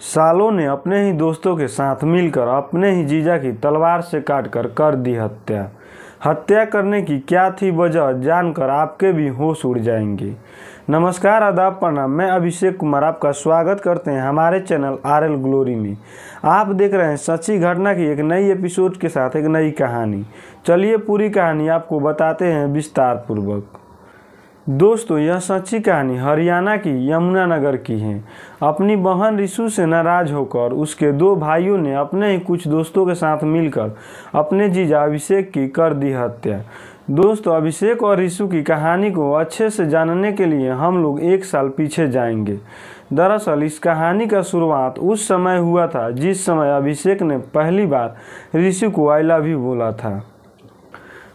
सालों ने अपने ही दोस्तों के साथ मिलकर अपने ही जीजा की तलवार से काटकर कर दी हत्या हत्या करने की क्या थी वजह जानकर आपके भी होश उड़ जाएंगे नमस्कार आदाब प्रणाम मैं अभिषेक कुमार आपका स्वागत करते हैं हमारे चैनल आर एल ग्लोरी में आप देख रहे हैं सच्ची घटना की एक नई एपिसोड के साथ एक नई कहानी चलिए पूरी कहानी आपको बताते हैं विस्तार पूर्वक दोस्तों यह सच्ची कहानी हरियाणा की यमुनानगर की है अपनी बहन रिशु से नाराज होकर उसके दो भाइयों ने अपने ही कुछ दोस्तों के साथ मिलकर अपने जीजा अभिषेक की कर दी हत्या दोस्तों अभिषेक और ऋषु की कहानी को अच्छे से जानने के लिए हम लोग एक साल पीछे जाएंगे दरअसल इस कहानी का शुरुआत उस समय हुआ था जिस समय अभिषेक ने पहली बार ऋषि को आई लव यू बोला था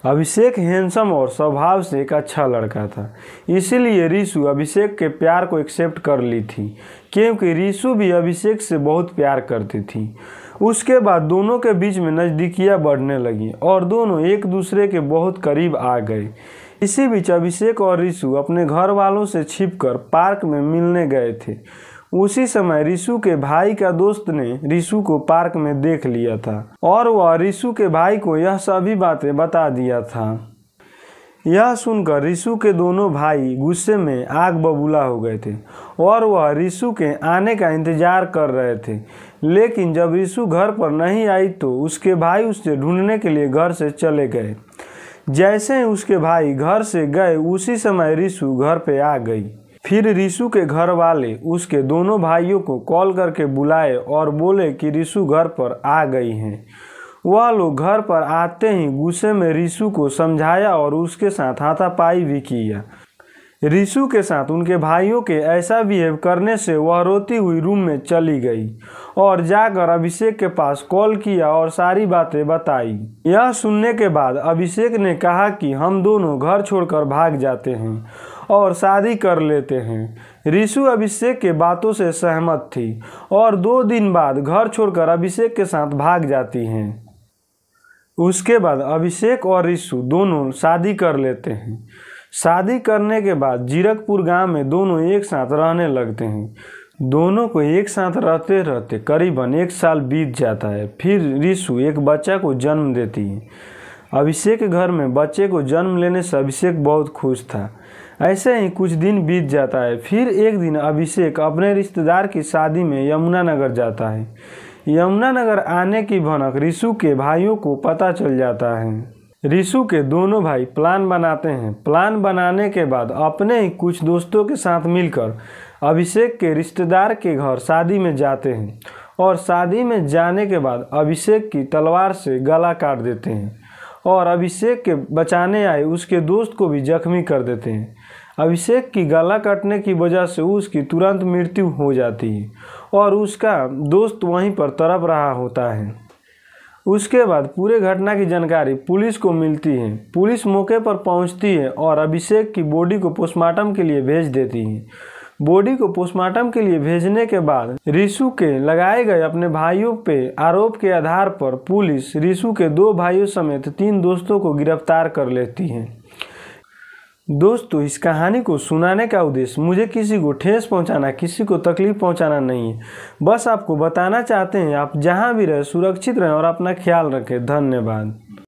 अभिषेक हैंसम और स्वभाव से एक अच्छा लड़का था इसीलिए रीशु अभिषेक के प्यार को एक्सेप्ट कर ली थी क्योंकि रीशु भी अभिषेक से बहुत प्यार करती थी उसके बाद दोनों के बीच में नज़दीकियाँ बढ़ने लगी और दोनों एक दूसरे के बहुत करीब आ गए इसी बीच अभिषेक और रीशु अपने घर वालों से छिपकर पार्क में मिलने गए थे उसी समय रिशु के भाई का दोस्त ने रिशु को पार्क में देख लिया था और वह रिशु के भाई को यह सभी बातें बता दिया था यह सुनकर ऋषु के दोनों भाई गुस्से में आग बबूला हो गए थे और वह ऋषु के आने का इंतजार कर रहे थे लेकिन जब ऋषु घर पर नहीं आई तो उसके भाई उससे ढूंढने के लिए घर से चले गए जैसे ही उसके भाई घर से गए उसी समय ऋषु घर पे आ गई फिर ऋषु के घर वाले उसके दोनों भाइयों को कॉल करके बुलाए और बोले कि ऋषु घर पर आ गई हैं वह लोग घर पर आते ही गुस्से में ऋषु को समझाया और उसके साथ हाथापाई भी किया ऋषु के साथ उनके भाइयों के ऐसा बिहेव करने से वह रोती हुई रूम में चली गई और जाकर अभिषेक के पास कॉल किया और सारी बातें बताई यह सुनने के बाद अभिषेक ने कहा कि हम दोनों घर छोड़कर भाग जाते हैं और शादी कर लेते हैं ऋषु अभिषेक के बातों से सहमत थी और दो दिन बाद घर छोड़कर अभिषेक के साथ भाग जाती हैं उसके बाद अभिषेक और ऋषु दोनों शादी कर लेते हैं शादी करने के बाद जीरकपुर गांव में दोनों एक साथ रहने लगते हैं दोनों को एक साथ रहते रहते करीबन एक साल बीत जाता है फिर ऋषु एक बच्चा को जन्म देती है अभिषेक के घर में बच्चे को जन्म लेने से अभिषेक बहुत खुश था ऐसे ही कुछ दिन बीत जाता है फिर एक दिन अभिषेक अपने रिश्तेदार की शादी में यमुनानगर जाता है यमुनानगर आने की भनक ऋषु के भाइयों को पता चल जाता है ऋषु के दोनों भाई प्लान बनाते हैं प्लान बनाने के बाद अपने ही कुछ दोस्तों के साथ मिलकर अभिषेक के रिश्तेदार के घर शादी में जाते हैं और शादी में जाने के बाद अभिषेक की तलवार से गला काट देते हैं और अभिषेक के बचाने आए उसके दोस्त को भी जख्मी कर देते हैं अभिषेक की गला काटने की वजह से उसकी तुरंत मृत्यु हो जाती है और उसका दोस्त वहीं पर तड़प रहा होता है उसके बाद पूरे घटना की जानकारी पुलिस को मिलती है पुलिस मौके पर पहुंचती है और अभिषेक की बॉडी को पोस्टमार्टम के लिए भेज देती है बॉडी को पोस्टमार्टम के लिए भेजने के बाद रिशु के लगाए गए अपने भाइयों पे आरोप के आधार पर पुलिस रिशु के दो भाइयों समेत तीन दोस्तों को गिरफ्तार कर लेती है दोस्तों इस कहानी को सुनाने का उद्देश्य मुझे किसी को ठेस पहुंचाना किसी को तकलीफ पहुंचाना नहीं है बस आपको बताना चाहते हैं आप जहां भी रहें सुरक्षित रहें और अपना ख्याल रखें धन्यवाद